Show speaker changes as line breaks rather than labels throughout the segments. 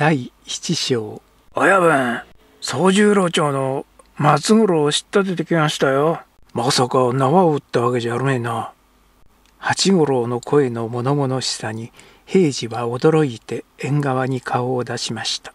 第七章親分宗十郎町の松五郎を知ったててきましたよまさか縄を打ったわけじゃあるめえな八五郎の声の物々しさに平次は驚いて縁側に顔を出しました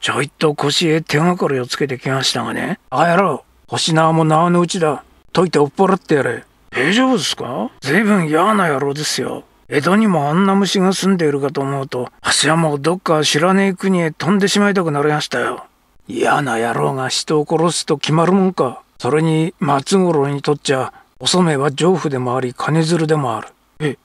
ちょいと腰へ手がかりをつけてきましたがねあやろう腰縄も縄のうちだ解いて追っ払ってやれ大丈夫ですか随分嫌な野郎ですよ江戸にもあんな虫が住んでいるかと思うと、橋山をどっか知らねえ国へ飛んでしまいたくなりましたよ。嫌な野郎が人を殺すと決まるもんか。それに松五郎にとっちゃ、お染は丈夫でもあり金づるでもある。え、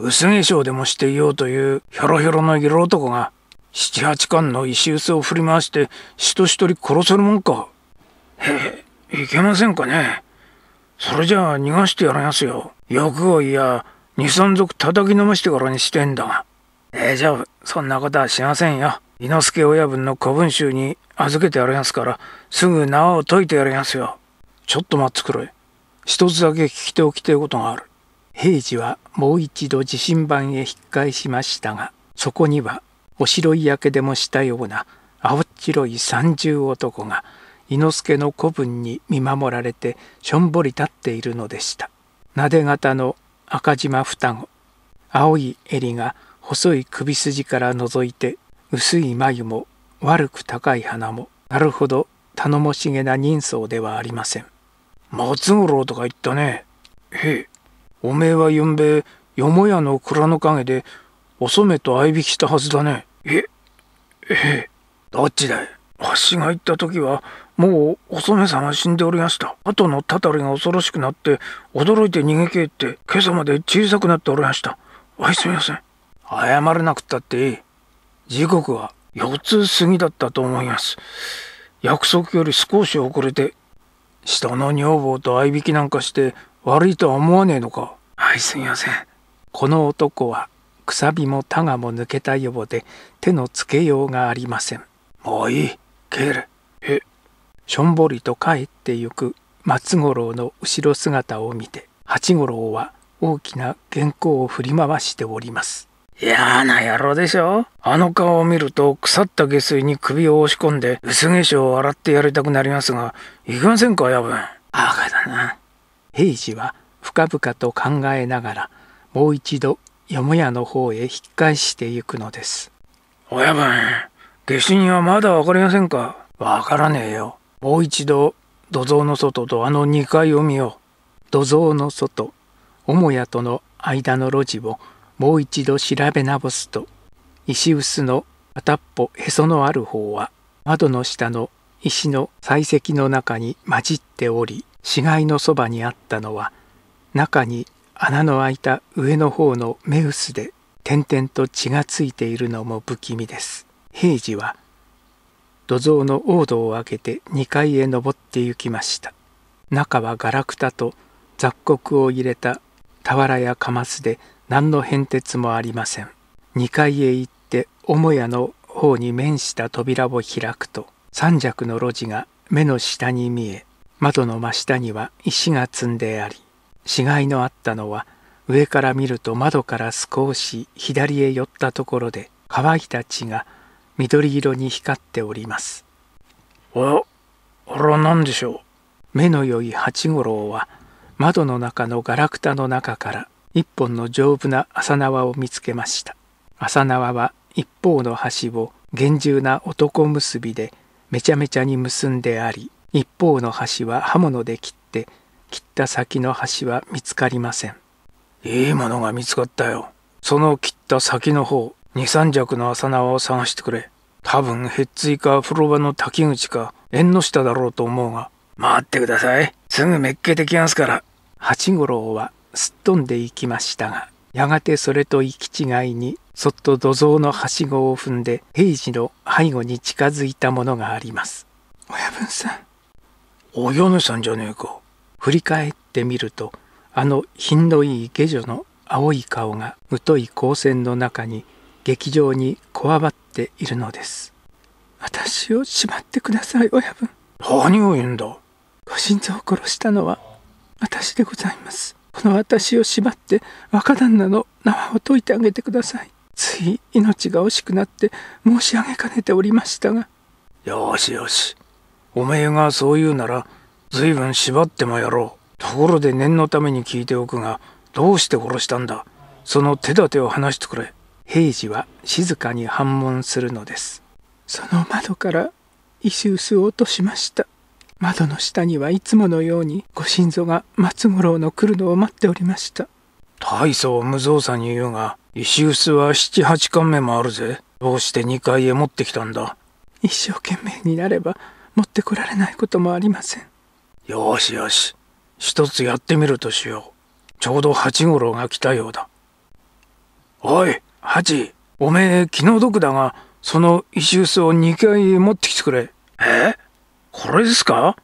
薄化粧でもしていようというひょろひょろの色男が、七八巻の石臼を振り回して人一人殺せるもんか。へえ、いけませんかね。それじゃあ逃がしてやりますよ。欲をいや、二3足叩きのましてからにしてんだ大丈夫そんなことはしませんよ伊之助親分の古文集に預けてやりますからすぐ縄を解いてやりますよちょっと待ってくれ一つだけ聞きておきたいことがある平次はもう一度地震盤へ引っ返しましたがそこにはお白い焼けでもしたような青っ白い三重男が伊之助の古文に見守られてしょんぼり立っているのでした。なで方の赤島双子青い襟が細い首筋から覗いて薄い眉も悪く高い鼻もなるほど頼もしげな人相ではありません松五郎とか言ったねへえおめえはゆんべよもやの蔵の陰でお染と相引きしたはずだねえええどっちだいわしが行った時はもうお染さんは死んでおりました。後のたたりが恐ろしくなって驚いて逃げ切って今朝まで小さくなっておりました。はいすみません。謝れなくたっていい。時刻は四つ過ぎだったと思います。約束より少し遅れて、下の女房と相引きなんかして悪いとは思わねえのか。はい、すみません。この男は、くさびもたがも抜けたようで、手のつけようがありません。もういい、ーれ。え、しょんぼりと帰ってゆく松五郎の後ろ姿を見て八五郎は大きな原稿を振り回しております。嫌な野郎でしょあの顔を見ると腐った下水に首を押し込んで薄化粧を洗ってやりたくなりますがいけませんか親分カだな平次は深々と考えながらもう一度よもやの方へ引っ返してゆくのです親分下手人はまだ分かりませんか分からねえよもう一度土蔵の外とあの2階を見よう土蔵の外母屋との間の路地をもう一度調べなすと石臼の片っぽへそのある方は窓の下の石の採石の中に混じっており死骸のそばにあったのは中に穴の開いた上の方の目薄で点々と血がついているのも不気味です平次は土蔵の王道を開けて2階へ登って行きました中はガラクタと雑穀を入れた俵やかで何の変哲もありません2階へ行って母屋の方に面した扉を開くと三尺の路地が目の下に見え窓の真下には石が積んであり死骸のあったのは上から見ると窓から少し左へ寄ったところで乾いた血が緑色に光っておりますああら何でしょう目の良い八五郎は窓の中のガラクタの中から一本の丈夫な麻縄を見つけました麻縄は一方の端を厳重な男結びでめちゃめちゃに結んであり一方の端は刃物で切って切った先の端は見つかりませんいいものが見つかったよその切った先の方二三尺の朝縄を探してくれ。多分、へっついか風呂場の滝口か、縁の下だろうと思うが。待ってください。すぐめっけてきやすから。八五郎はすっ飛んでいきましたが、やがてそれと行き違いに、そっと土蔵のはしごを踏んで、平次の背後に近づいたものがあります。親分さん。お嫁さんじゃねえか。振り返ってみると、あの品のいい下女の青い顔が、疎い光線の中に、劇場にこわばっているのです私を縛ってください親分何を言うんだご心臓を殺したのは私でございますこの私を縛って若旦那の縄を解いてあげてくださいつい命が惜しくなって申し上げかねておりましたがよしよしおめえがそう言うなら随分縛ってもやろうところで念のために聞いておくがどうして殺したんだその手立てを話してくれ平次は静かに反問するのですその窓から石臼を落としました窓の下にはいつものようにご心臓が松五郎の来るのを待っておりました大層無造作に言うが石臼は七八貫目もあるぜどうして2階へ持ってきたんだ一生懸命になれば持ってこられないこともありませんよしよし一つやってみるとしようちょうど八五郎が来たようだおい八、おめえ気の毒だが、その石臼を2回持ってきてくれ。えこれですか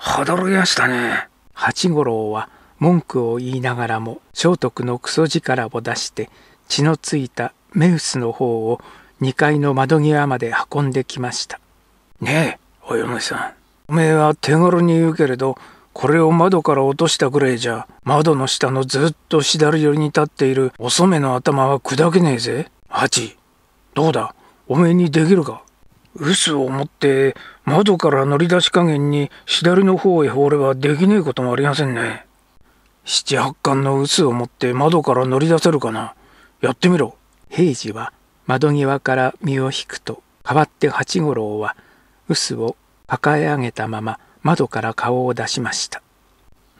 驚きやしたね。八五郎は文句を言いながらも聖徳のクソ力を出して血のついたメウスの方を2階の窓際まで運んできました。ねえ、お嫁さん。おめえは手頃に言うけれど、これを窓から落としたぐらいじゃ、窓の下のずっと左寄りに立っているお染の頭は砕けねえぜ。八、どうだおめえにできるか嘘を持って窓から乗り出し加減に左の方へ放ればできねえこともありませんね。七八巻の薄を持って窓から乗り出せるかなやってみろ。平次は窓際から身を引くと、代わって八五郎は臼を抱え上げたまま窓から顔を出しました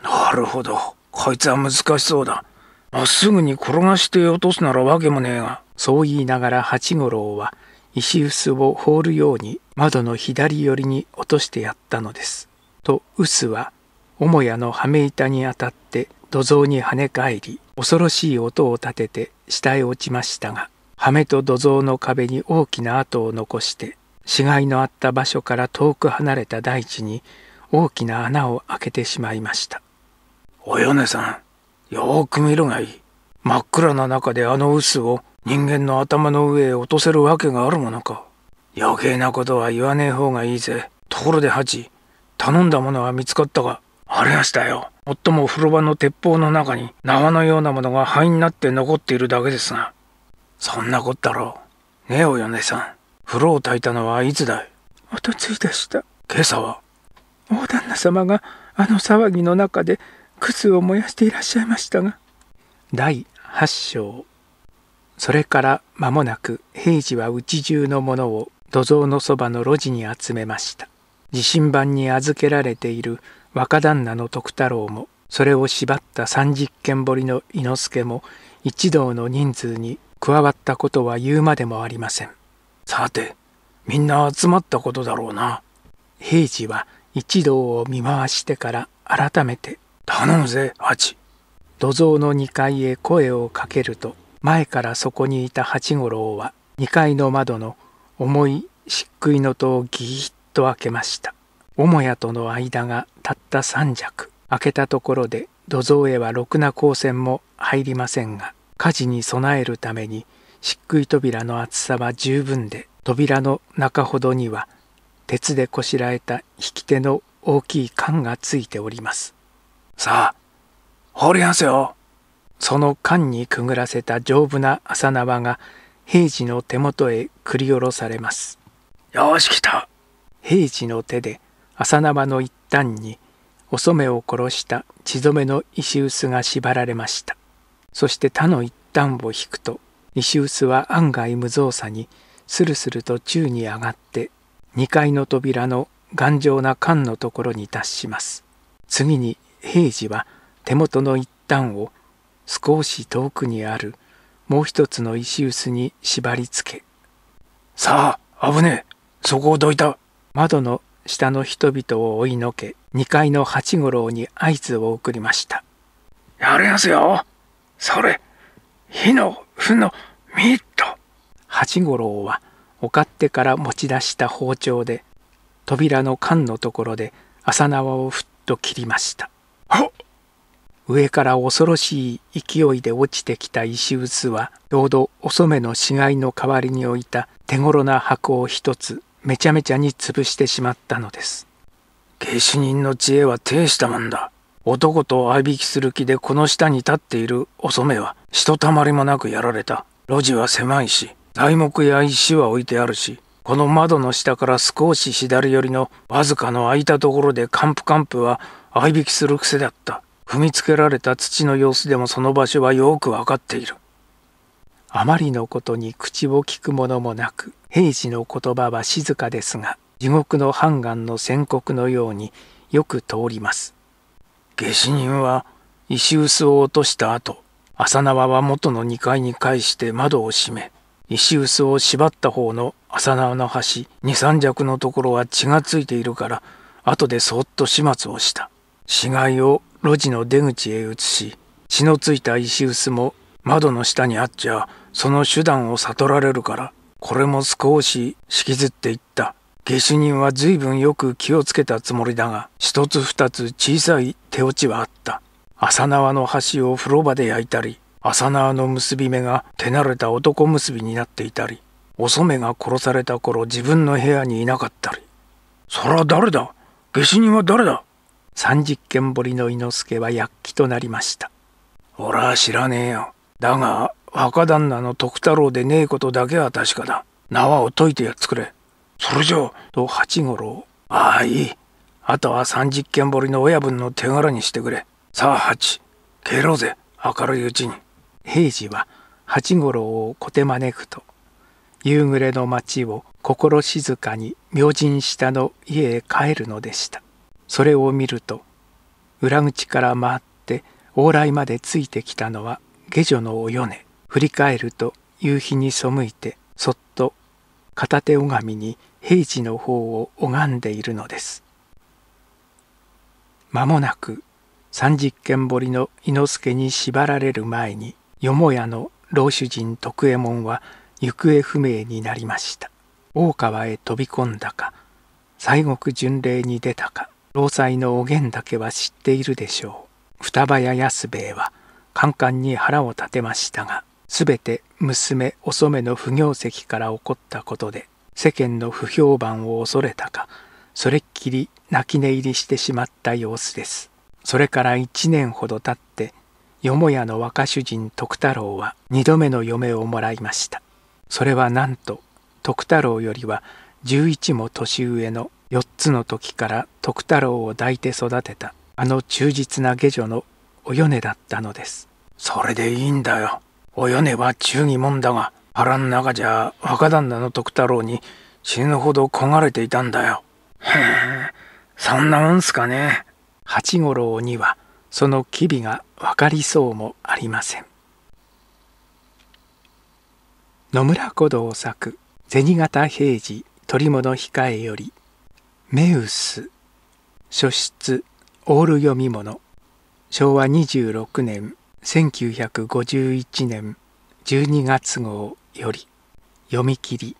なるほどこいつは難しそうだまっすぐに転がして落とすならわけもねえがそう言いながら八五郎は石臼を放るように窓の左寄りに落としてやったのですと臼は母屋の羽め板に当たって土蔵に跳ね返り恐ろしい音を立てて下へ落ちましたが羽と土蔵の壁に大きな跡を残して死骸のあった場所から遠く離れた大地に大きな穴を開けてしまいましたお米さんよーく見るがいい真っ暗な中であの臼を人間の頭の上へ落とせるわけがあるものか余計なことは言わねえ方がいいぜところでハチ頼んだものは見つかったがありましたよ最も風呂場の鉄砲の中に縄のようなものが灰になって残っているだけですがそんなこったろうねえお米さん風呂を焚いたのはいつだいおとついでした今朝は大旦那様があの騒ぎの中で靴を燃やしていらっしゃいましたが第8章それから間もなく平次は家中の者を土蔵のそばの路地に集めました地震盤に預けられている若旦那の徳太郎もそれを縛った三十軒堀の伊之助も一同の人数に加わったことは言うまでもありませんさてみんな集まったことだろうな平次は一同を見回してから改めて「頼むぜ八」土蔵の2階へ声をかけると前からそこにいた八五郎は2階の窓の重い漆喰の戸をギーッと開けました母屋との間がたった3尺開けたところで土蔵へはろくな光線も入りませんが火事に備えるために漆喰扉の厚さは十分で扉の中ほどには鉄でこしらえた引き手の大きい缶がついております。さあ、放りやんせよその缶にくぐらせた丈夫な麻縄が平治の手元へ繰り下ろされます。よし来た平治の手で麻縄の一端にお染を殺した血染めの石臼が縛られました。そして他の一端を引くと石臼は案外無造作にスルスルと宙に上がって2階の扉の頑丈な缶のところに達します。次に平次は手元の一端を少し遠くにあるもう一つの石臼に縛り付け。さあ、危ねえ。そこをどいた。窓の下の人々を追いのけ、2階の八五郎に合図を送りました。やりますよ。それ、火の、ふの、みっと。八五郎は、お勝手から持ち出した包丁で扉の缶のところで朝縄をふっと切りました上から恐ろしい勢いで落ちてきた石臼はちょうどお染めの死骸の代わりに置いた手頃な箱を一つめちゃめちゃに潰してしまったのです下手人の知恵は呈したもんだ男と合いびきする気でこの下に立っているお染めはひとたまりもなくやられた路地は狭いし材木や石は置いてあるしこの窓の下から少し左寄りのわずかの空いたところでカンプカンプは合いきする癖だった踏みつけられた土の様子でもその場所はよくわかっているあまりのことに口をきくものもなく平時の言葉は静かですが地獄の判官の宣告のようによく通ります下死人は石臼を落とした後浅縄は元の2階に返して窓を閉め石臼を縛った方の浅縄の端二三尺のところは血がついているから後でそっと始末をした死骸を路地の出口へ移し血のついた石臼も窓の下にあっちゃその手段を悟られるからこれも少し引きずっていった下手人は随分よく気をつけたつもりだが一つ二つ小さい手落ちはあった浅縄の端を風呂場で焼いたり浅縄の結び目が手慣れた男結びになっていたりお染が殺された頃自分の部屋にいなかったりそら誰だ下手人は誰だ三十軒堀の伊之助は躍起となりました俺は知らねえよだが若旦那の徳太郎でねえことだけは確かだ縄を解いてやっつくれそれじゃと八五郎ああいいあとは三十軒堀の親分の手柄にしてくれさあ八帰ろうぜ明るいうちに平次は八五郎を小手招くと夕暮れの町を心静かに明神下の家へ帰るのでしたそれを見ると裏口から回って往来までついてきたのは下女のお米振り返ると夕日に背いてそっと片手拝みに平次の方を拝んでいるのです間もなく三十軒堀の伊之助に縛られる前によもやの老主人徳右衛門は行方不明になりました大川へ飛び込んだか西国巡礼に出たか労災のおげんだけは知っているでしょう双葉屋安兵衛はカンカンに腹を立てましたがすべて娘お染の不行跡から起こったことで世間の不評判を恐れたかそれっきり泣き寝入りしてしまった様子ですそれから一年ほど経ってよもやの若主人徳太郎は二度目の嫁をもらいましたそれはなんと徳太郎よりは十一も年上の四つの時から徳太郎を抱いて育てたあの忠実な下女のお米だったのですそれでいいんだよお米は忠義者だが腹ん中じゃ若旦那の徳太郎に死ぬほど焦がれていたんだよへえそんなもんすかね八五郎にはその機微が分かりそうもありません野村古道作銭形平次取物控えよりメウス書出オール読み物昭和26年1951年12月号より読み切り